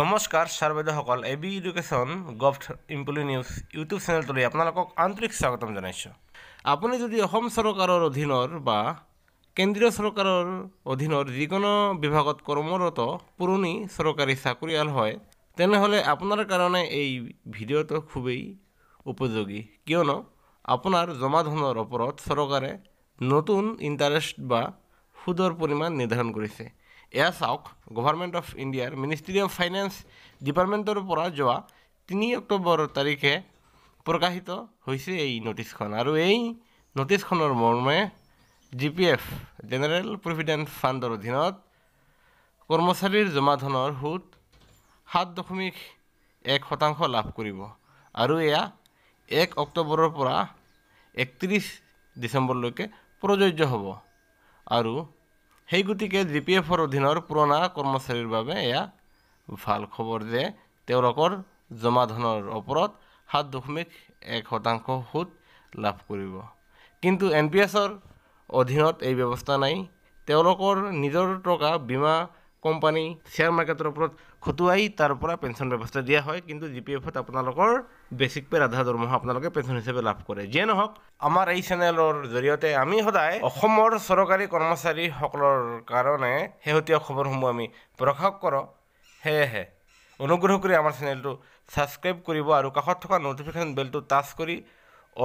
নমস্কাৰ ছাৰ্বাইদেউসকল A B education gov employee news YouTube চেনেলটোলৈ আপোনালোকক আন্তৰিক স্বাগতম জনাইছোঁ আপুনি যদি অসম চৰকাৰৰ অধীনৰ বা কেন্দ্ৰীয় চৰকাৰৰ অধীনৰ যিকোনো বিভাগত কৰ্মৰত পুৰণি চৰকাৰী চাকৰিয়াল হয় তেনেহ'লে আপোনাৰ কাৰণে এই ভিডিঅ'টো খুবেই উপযোগী কিয়নো আপোনাৰ জমা ধনৰ ওপৰত চৰকাৰে নতুন ইণ্টাৰেষ্ট বা সুদৰ পৰিমাণ নিৰ্ধাৰণ কৰিছে এয়া চাওক গভৰ্ণমেণ্ট অফ ইণ্ডিয়াৰ মিনিষ্ট্ৰী অফ ফাইনেন্স ডিপাৰ্টমেণ্টৰ পৰা যোৱা তিনি অক্টোবৰ তাৰিখে প্ৰকাশিত হৈছে এই নটিছখন আৰু এই নটিছখনৰ মৰ্মে G P F general provident ফাণ্ডৰ অধীনত কৰ্মচাৰীৰ জমা ধনৰ সুত সাত দশমিক এক শতাংশ লাভ কৰিব আৰু এয়া এক অক্টোবৰৰ পৰা একত্ৰিছ ডিচেম্বৰলৈকে প্ৰযোজ্য হ'ব আৰু সেই গতিকে জি পি এফৰ অধীনৰ পুৰণা কৰ্মচাৰীৰ বাবে এয়া ভাল খবৰ যে তেওঁলোকৰ জমা ধনৰ ওপৰত সাত দশমিক এক শতাংশ সুত লাভ কৰিব কিন্তু এন পি এছৰ অধীনত এই ব্যৱস্থা নাই তেওঁলোকৰ নিজৰ টকা বীমা কোম্পানী শ্বেয়াৰ মাৰ্কেটৰ ওপৰত খটুৱাই তাৰ পৰা পেঞ্চন ব্যৱস্থা দিয়া হয় কিন্তু জি পি এফত আপোনালোকৰ বেছিক পে ৰাধা দৰমহা আপোনালোকে পেঞ্চন হিচাপে লাভ কৰে যিয়ে নহওক আমাৰ এই চেনেলৰ জৰিয়তে আমি সদায় অসমৰ চৰকাৰী কৰ্মচাৰীসকলৰ কাৰণে শেহতীয়া খবৰসমূহ আমি প্ৰকাশ কৰোঁ সেয়েহে অনুগ্ৰহ কৰি আমাৰ চেনেলটো ছাবস্ক্ৰাইব কৰিব আৰু কাষত থকা ন'টিফিকেশ্যন বেলটো টাচ কৰি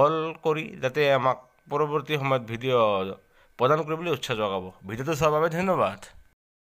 অল কৰি যাতে আমাক পৰৱৰ্তী সময়ত ভিডিঅ' প্ৰদান কৰিবলৈ উৎসাহ যোগাব ভিডিঅ'টো চোৱাৰ বাবে ধন্যবাদ